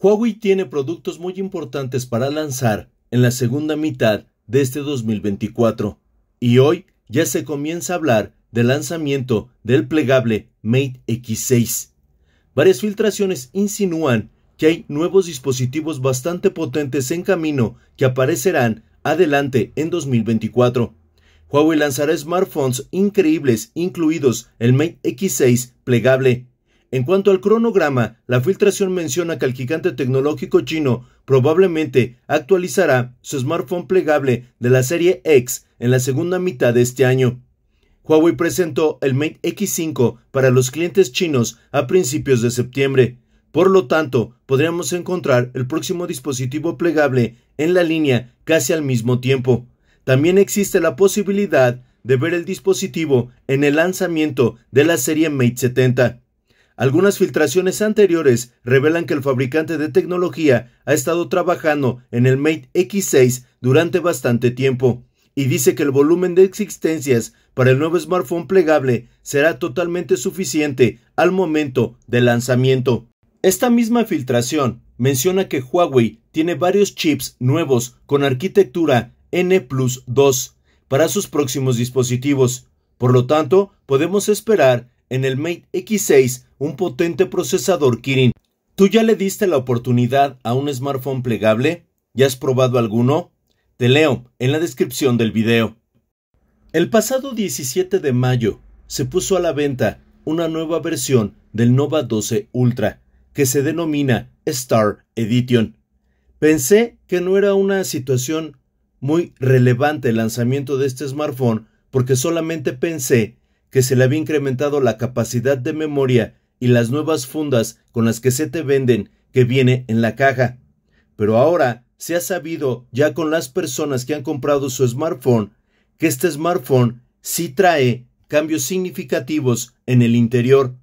Huawei tiene productos muy importantes para lanzar en la segunda mitad de este 2024, y hoy ya se comienza a hablar del lanzamiento del plegable Mate X6. Varias filtraciones insinúan que hay nuevos dispositivos bastante potentes en camino que aparecerán adelante en 2024. Huawei lanzará smartphones increíbles, incluidos el Mate X6 plegable, en cuanto al cronograma, la filtración menciona que el gigante tecnológico chino probablemente actualizará su smartphone plegable de la serie X en la segunda mitad de este año. Huawei presentó el Mate X5 para los clientes chinos a principios de septiembre. Por lo tanto, podríamos encontrar el próximo dispositivo plegable en la línea casi al mismo tiempo. También existe la posibilidad de ver el dispositivo en el lanzamiento de la serie Mate 70. Algunas filtraciones anteriores revelan que el fabricante de tecnología ha estado trabajando en el Mate X6 durante bastante tiempo y dice que el volumen de existencias para el nuevo smartphone plegable será totalmente suficiente al momento del lanzamiento. Esta misma filtración menciona que Huawei tiene varios chips nuevos con arquitectura N Plus 2 para sus próximos dispositivos. Por lo tanto, podemos esperar en el Mate X6 un potente procesador Kirin. ¿Tú ya le diste la oportunidad a un smartphone plegable? ¿Ya has probado alguno? Te leo en la descripción del video. El pasado 17 de mayo se puso a la venta una nueva versión del Nova 12 Ultra, que se denomina Star Edition. Pensé que no era una situación muy relevante el lanzamiento de este smartphone porque solamente pensé que se le había incrementado la capacidad de memoria y las nuevas fundas con las que se te venden que viene en la caja. Pero ahora se ha sabido ya con las personas que han comprado su smartphone que este smartphone sí trae cambios significativos en el interior.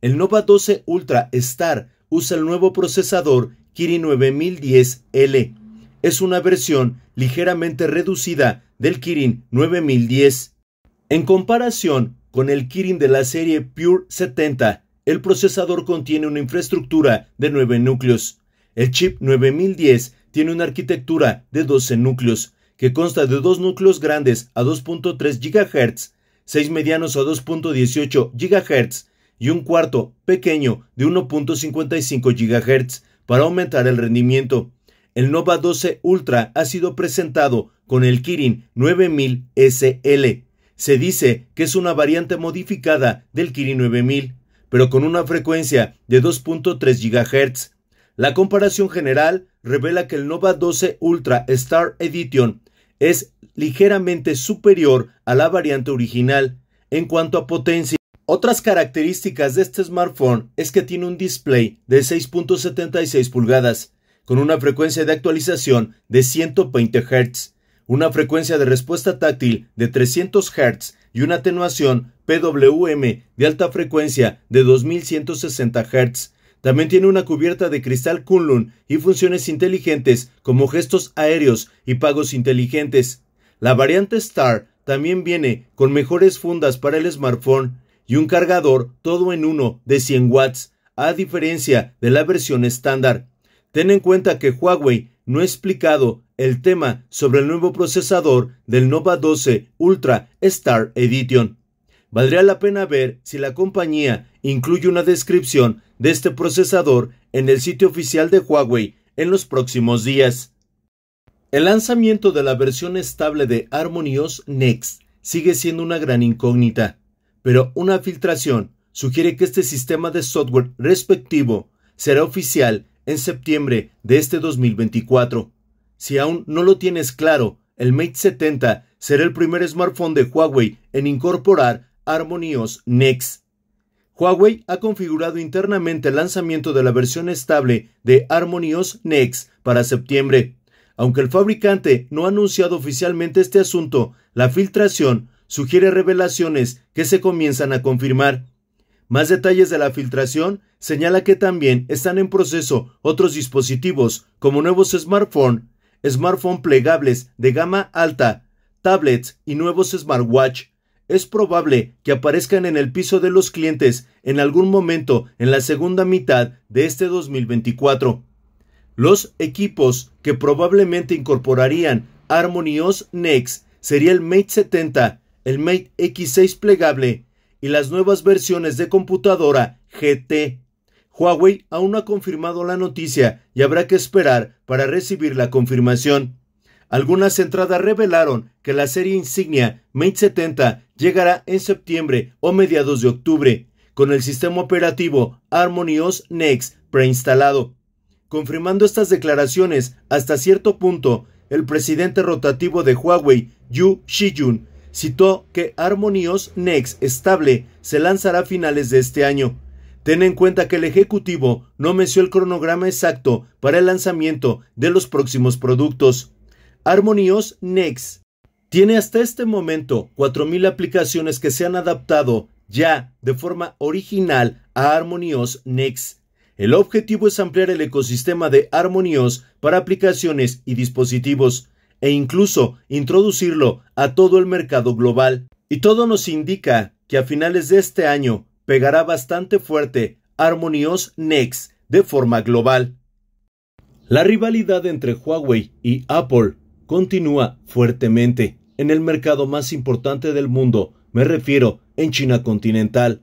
El Nova 12 Ultra Star usa el nuevo procesador Kirin 9010L. Es una versión ligeramente reducida del Kirin 9010. En comparación con el Kirin de la serie Pure 70, el procesador contiene una infraestructura de 9 núcleos. El chip 9010 tiene una arquitectura de 12 núcleos, que consta de dos núcleos grandes a 2.3 GHz, 6 medianos a 2.18 GHz y un cuarto pequeño de 1.55 GHz para aumentar el rendimiento. El Nova 12 Ultra ha sido presentado con el Kirin 9000 SL se dice que es una variante modificada del Kirin 9000, pero con una frecuencia de 2.3 GHz. La comparación general revela que el Nova 12 Ultra Star Edition es ligeramente superior a la variante original en cuanto a potencia. Otras características de este smartphone es que tiene un display de 6.76 pulgadas, con una frecuencia de actualización de 120 Hz, una frecuencia de respuesta táctil de 300 Hz y una atenuación PWM de alta frecuencia de 2160 Hz. También tiene una cubierta de cristal Kunlun y funciones inteligentes como gestos aéreos y pagos inteligentes. La variante Star también viene con mejores fundas para el smartphone y un cargador todo en uno de 100 watts, a diferencia de la versión estándar. Ten en cuenta que Huawei no ha explicado el tema sobre el nuevo procesador del Nova 12 Ultra Star Edition. Valdría la pena ver si la compañía incluye una descripción de este procesador en el sitio oficial de Huawei en los próximos días. El lanzamiento de la versión estable de HarmonyOS Next sigue siendo una gran incógnita, pero una filtración sugiere que este sistema de software respectivo será oficial en septiembre de este 2024. Si aún no lo tienes claro, el Mate 70 será el primer smartphone de Huawei en incorporar HarmonyOS Next. Huawei ha configurado internamente el lanzamiento de la versión estable de HarmonyOS Next para septiembre. Aunque el fabricante no ha anunciado oficialmente este asunto, la filtración sugiere revelaciones que se comienzan a confirmar. Más detalles de la filtración señala que también están en proceso otros dispositivos como nuevos smartphones smartphone plegables de gama alta, tablets y nuevos smartwatch. Es probable que aparezcan en el piso de los clientes en algún momento en la segunda mitad de este 2024. Los equipos que probablemente incorporarían Harmony Next sería el Mate 70, el Mate X6 plegable y las nuevas versiones de computadora GT. Huawei aún no ha confirmado la noticia y habrá que esperar para recibir la confirmación. Algunas entradas revelaron que la serie insignia Mate 70 llegará en septiembre o mediados de octubre, con el sistema operativo HarmonyOS Next preinstalado. Confirmando estas declaraciones hasta cierto punto, el presidente rotativo de Huawei, Yu Shijun, citó que HarmonyOS Next estable se lanzará a finales de este año Ten en cuenta que el Ejecutivo no menció el cronograma exacto para el lanzamiento de los próximos productos. Harmonios Next. Tiene hasta este momento 4.000 aplicaciones que se han adaptado ya de forma original a Harmonios Next. El objetivo es ampliar el ecosistema de Harmonios para aplicaciones y dispositivos e incluso introducirlo a todo el mercado global. Y todo nos indica que a finales de este año pegará bastante fuerte Harmonious Next de forma global. La rivalidad entre Huawei y Apple continúa fuertemente en el mercado más importante del mundo, me refiero en China continental.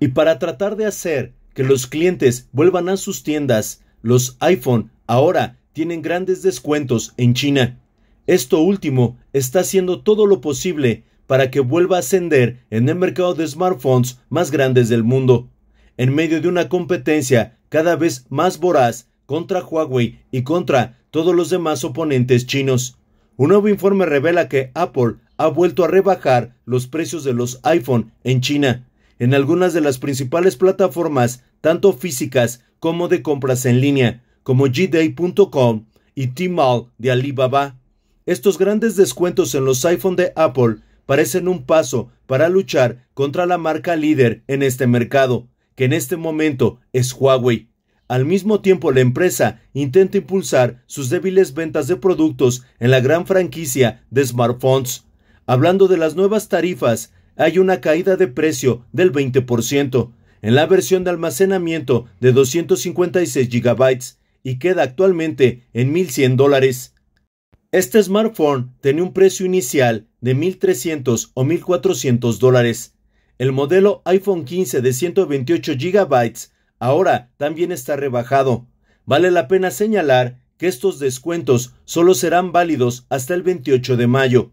Y para tratar de hacer que los clientes vuelvan a sus tiendas, los iPhone ahora tienen grandes descuentos en China. Esto último está haciendo todo lo posible para que vuelva a ascender en el mercado de smartphones más grandes del mundo, en medio de una competencia cada vez más voraz contra Huawei y contra todos los demás oponentes chinos. Un nuevo informe revela que Apple ha vuelto a rebajar los precios de los iPhone en China, en algunas de las principales plataformas, tanto físicas como de compras en línea, como gday.com y Tmall de Alibaba. Estos grandes descuentos en los iPhone de Apple parecen un paso para luchar contra la marca líder en este mercado, que en este momento es Huawei. Al mismo tiempo, la empresa intenta impulsar sus débiles ventas de productos en la gran franquicia de smartphones. Hablando de las nuevas tarifas, hay una caída de precio del 20% en la versión de almacenamiento de 256 GB y queda actualmente en 1.100 dólares. Este smartphone tenía un precio inicial de 1.300 o 1.400 dólares. El modelo iPhone 15 de 128 GB ahora también está rebajado. Vale la pena señalar que estos descuentos solo serán válidos hasta el 28 de mayo.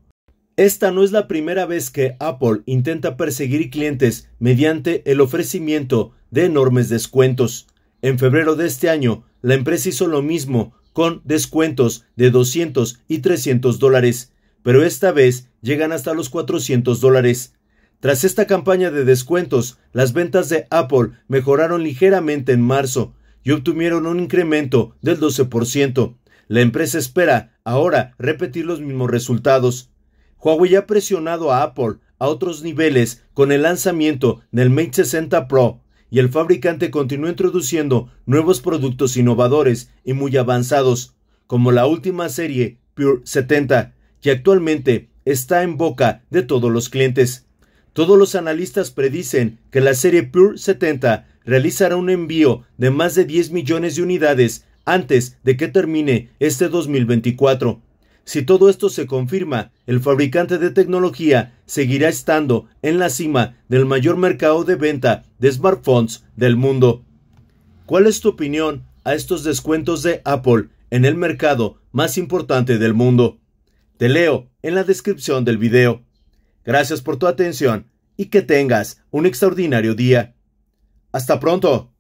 Esta no es la primera vez que Apple intenta perseguir clientes mediante el ofrecimiento de enormes descuentos. En febrero de este año, la empresa hizo lo mismo con descuentos de 200 y 300 dólares, pero esta vez llegan hasta los 400 dólares. Tras esta campaña de descuentos, las ventas de Apple mejoraron ligeramente en marzo y obtuvieron un incremento del 12%. La empresa espera ahora repetir los mismos resultados. Huawei ha presionado a Apple a otros niveles con el lanzamiento del Mate 60 Pro y el fabricante continúa introduciendo nuevos productos innovadores y muy avanzados, como la última serie Pure 70, que actualmente está en boca de todos los clientes. Todos los analistas predicen que la serie Pure 70 realizará un envío de más de 10 millones de unidades antes de que termine este 2024. Si todo esto se confirma, el fabricante de tecnología seguirá estando en la cima del mayor mercado de venta de smartphones del mundo. ¿Cuál es tu opinión a estos descuentos de Apple en el mercado más importante del mundo? Te leo en la descripción del video. Gracias por tu atención y que tengas un extraordinario día. Hasta pronto.